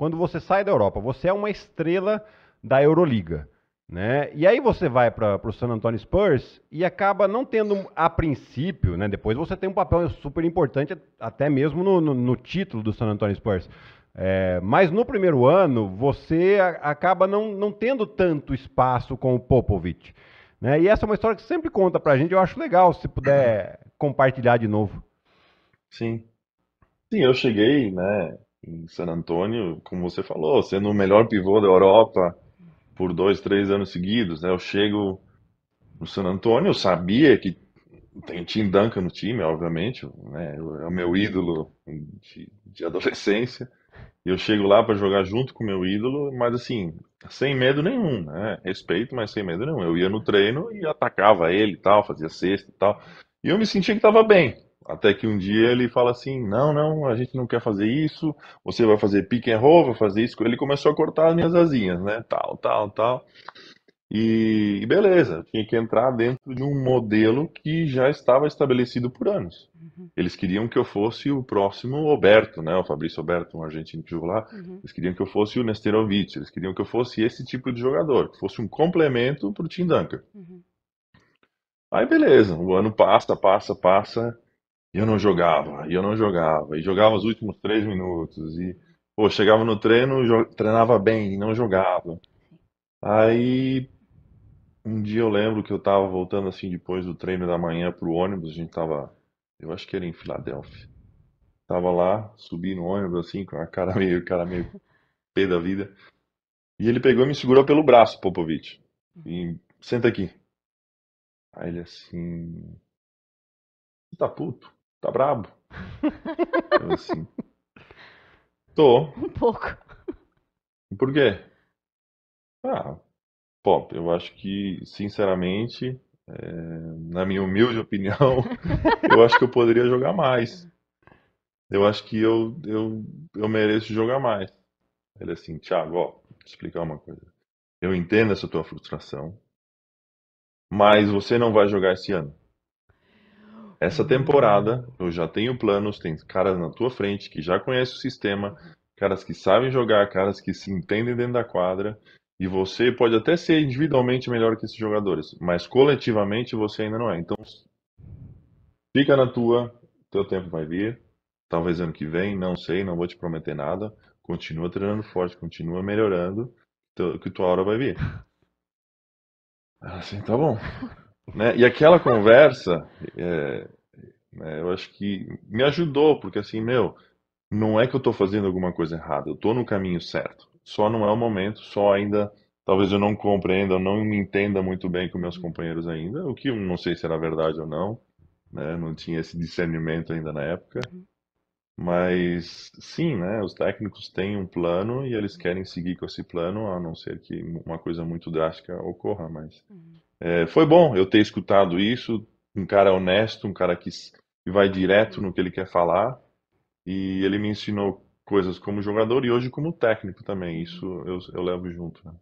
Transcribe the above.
quando você sai da Europa, você é uma estrela da Euroliga. Né? E aí você vai para o San Antonio Spurs e acaba não tendo, a princípio, né? depois você tem um papel super importante, até mesmo no, no, no título do San Antonio Spurs. É, mas no primeiro ano, você a, acaba não, não tendo tanto espaço com o Popovich. Né? E essa é uma história que sempre conta para a gente, eu acho legal, se puder compartilhar de novo. Sim. Sim, eu cheguei, né, em San Antonio, como você falou, sendo o melhor pivô da Europa por dois, três anos seguidos. Né? Eu chego no San Antonio, eu sabia que tem Tim Duncan no time, obviamente, né? é o meu ídolo de, de adolescência. Eu chego lá para jogar junto com o meu ídolo, mas assim, sem medo nenhum, né? Respeito, mas sem medo nenhum. Eu ia no treino e atacava ele e tal, fazia cesta e tal. E eu me sentia que estava bem. Até que um dia ele fala assim: não, não, a gente não quer fazer isso, você vai fazer pick and roll, vai fazer isso. Ele começou a cortar as minhas asinhas, né? Tal, tal, tal. E, beleza, tinha que entrar dentro de um modelo que já estava estabelecido por anos. Uhum. Eles queriam que eu fosse o próximo Roberto, né? O Fabrício Roberto, um argentino que jogou lá. Uhum. Eles queriam que eu fosse o Nesterovic, eles queriam que eu fosse esse tipo de jogador, que fosse um complemento para o Tim Duncan. Uhum. Aí beleza, o ano passa, passa, passa. E eu não jogava, e eu não jogava, e jogava os últimos três minutos, e pô, chegava no treino, treinava bem, e não jogava. Aí um dia eu lembro que eu tava voltando assim depois do treino da manhã pro ônibus, a gente tava, eu acho que era em Filadélfia. Tava lá, subi no ônibus assim, com a cara meio, cara meio pé da vida, e ele pegou e me segurou pelo braço, Popovich. E senta aqui. Aí ele assim, você tá puto? tá brabo? Então, assim, tô. Um pouco. Por quê? Ah, Pop, eu acho que, sinceramente, é, na minha humilde opinião, eu acho que eu poderia jogar mais. Eu acho que eu, eu, eu mereço jogar mais. Ele é assim, Thiago, ó, vou te explicar uma coisa. Eu entendo essa tua frustração, mas você não vai jogar esse ano. Essa temporada eu já tenho planos, tem caras na tua frente que já conhecem o sistema, caras que sabem jogar, caras que se entendem dentro da quadra. E você pode até ser individualmente melhor que esses jogadores, mas coletivamente você ainda não é. Então, fica na tua, teu tempo vai vir. Talvez ano que vem, não sei, não vou te prometer nada. Continua treinando forte, continua melhorando, que tua hora vai vir. Assim, tá bom. Né? E aquela conversa, é, é, eu acho que me ajudou, porque assim, meu, não é que eu estou fazendo alguma coisa errada, eu estou no caminho certo. Só não é o momento, só ainda talvez eu não compreenda, eu não me entenda muito bem com meus companheiros ainda, o que não sei se era verdade ou não, né? Não tinha esse discernimento ainda na época. Mas sim, né? Os técnicos têm um plano e eles uhum. querem seguir com esse plano, a não ser que uma coisa muito drástica ocorra. Mas uhum. é, foi bom eu ter escutado isso. Um cara honesto, um cara que vai direto uhum. no que ele quer falar. E ele me ensinou coisas como jogador e hoje como técnico também. Isso eu, eu levo junto. Né?